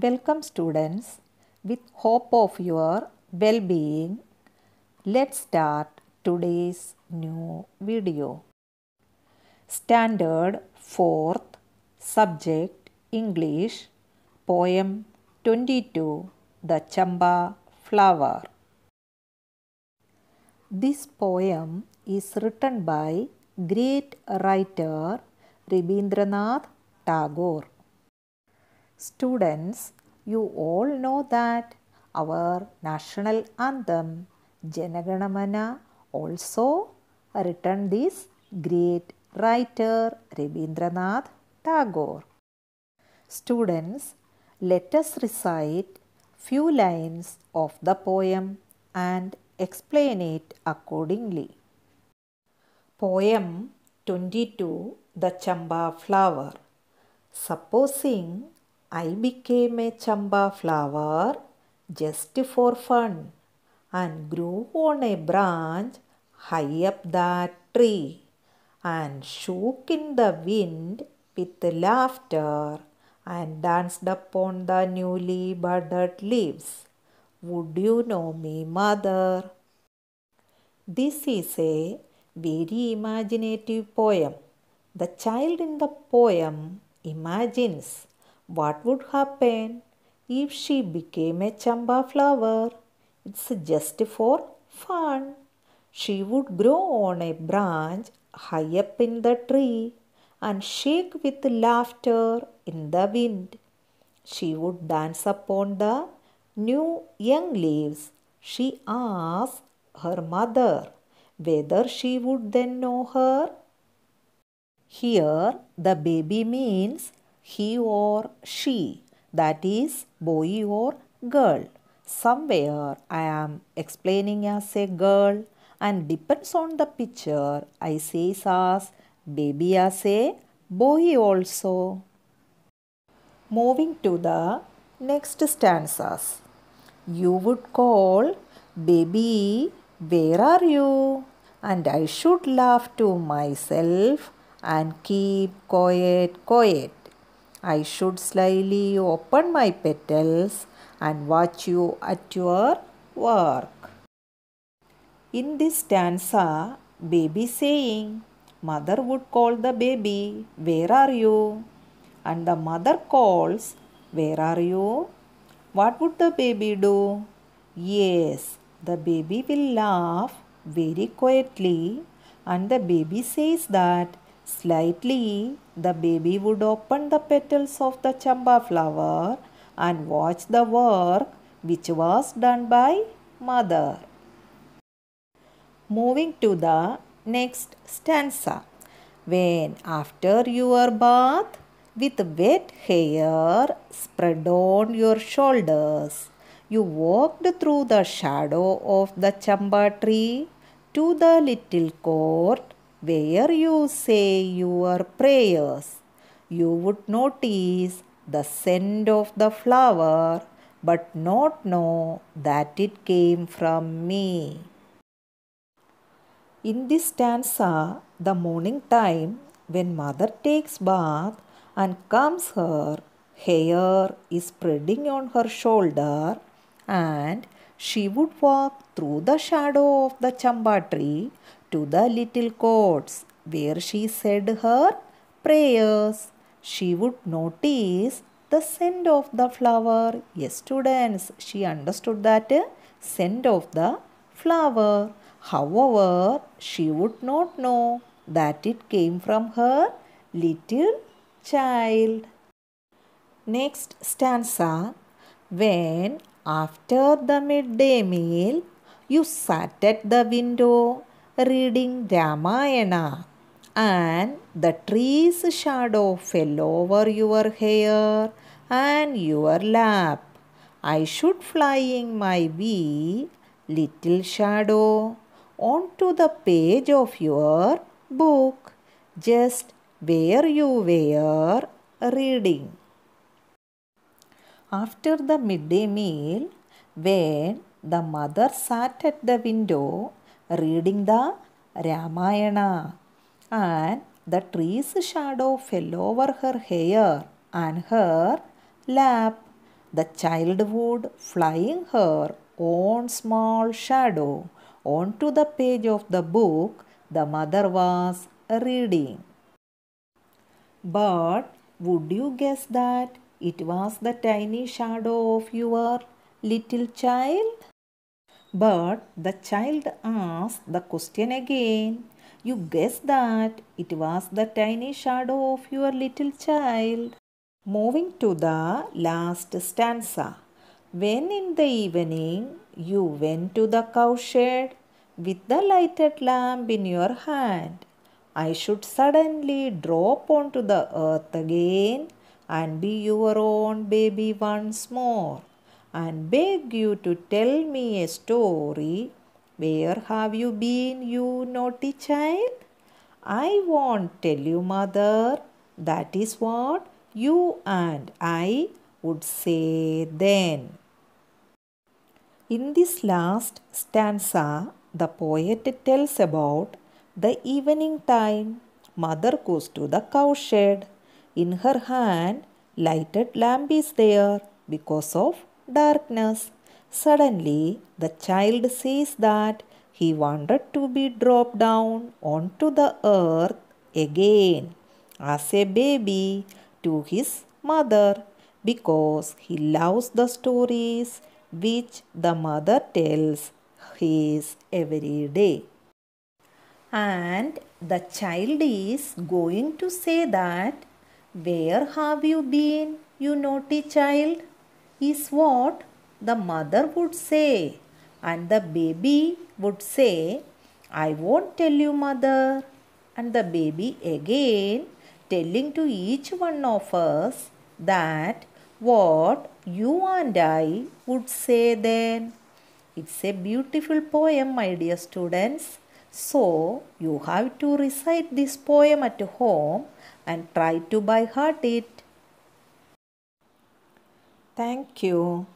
Welcome students. With hope of your well-being, let's start today's new video. Standard 4th Subject English Poem 22 The Chamba Flower This poem is written by great writer Rabindranath Tagore. Students, you all know that our national anthem Janaganamana also written this great writer Rabindranath Tagore. Students, let us recite few lines of the poem and explain it accordingly. Poem 22 The Chamba Flower Supposing I became a chamba flower just for fun and grew on a branch high up that tree and shook in the wind with laughter and danced upon the newly budded leaves. Would you know me, mother? This is a very imaginative poem. The child in the poem imagines what would happen if she became a chamba flower? It's just for fun. She would grow on a branch high up in the tree and shake with laughter in the wind. She would dance upon the new young leaves. She asked her mother whether she would then know her. Here, the baby means he or she, that is, boy or girl. Somewhere I am explaining as a girl and depends on the picture, I say as baby as a boy also. Moving to the next stanzas. You would call, baby, where are you? And I should laugh to myself and keep quiet, quiet. I should slyly open my petals and watch you at your work. In this stanza, baby saying, Mother would call the baby, Where are you? And the mother calls, Where are you? What would the baby do? Yes, the baby will laugh very quietly and the baby says that Slightly, the baby would open the petals of the chamba flower and watch the work which was done by mother. Moving to the next stanza. When after your bath with wet hair spread on your shoulders, you walked through the shadow of the chamba tree to the little court where you say your prayers. You would notice the scent of the flower but not know that it came from me. In this stanza, the morning time when mother takes bath and combs her hair is spreading on her shoulder and she would walk through the shadow of the chamba tree to the little courts where she said her prayers. She would notice the scent of the flower. Yes, students, she understood that scent of the flower. However, she would not know that it came from her little child. Next stanza When after the midday meal, you sat at the window reading Ramayana and the tree's shadow fell over your hair and your lap. I should flying my wee, little shadow, onto the page of your book, just where you were reading. After the midday meal, when the mother sat at the window reading the Ramayana, and the tree's shadow fell over her hair and her lap, the child would flying her own small shadow onto the page of the book the mother was reading. But would you guess that it was the tiny shadow of your little child. But the child asked the question again. You guessed that it was the tiny shadow of your little child. Moving to the last stanza. When in the evening you went to the cowshed with the lighted lamp in your hand, I should suddenly drop onto the earth again and be your own baby once more and beg you to tell me a story. Where have you been, you naughty child? I won't tell you, mother. That is what you and I would say then. In this last stanza, the poet tells about the evening time. Mother goes to the cowshed. In her hand, lighted lamp is there because of darkness. Suddenly, the child sees that he wanted to be dropped down onto the earth again as a baby to his mother because he loves the stories which the mother tells his every day. And the child is going to say that where have you been, you naughty child? is what the mother would say. And the baby would say, I won't tell you, mother. And the baby again telling to each one of us that what you and I would say then. It's a beautiful poem, my dear students. So, you have to recite this poem at home and try to by heart it. Thank you.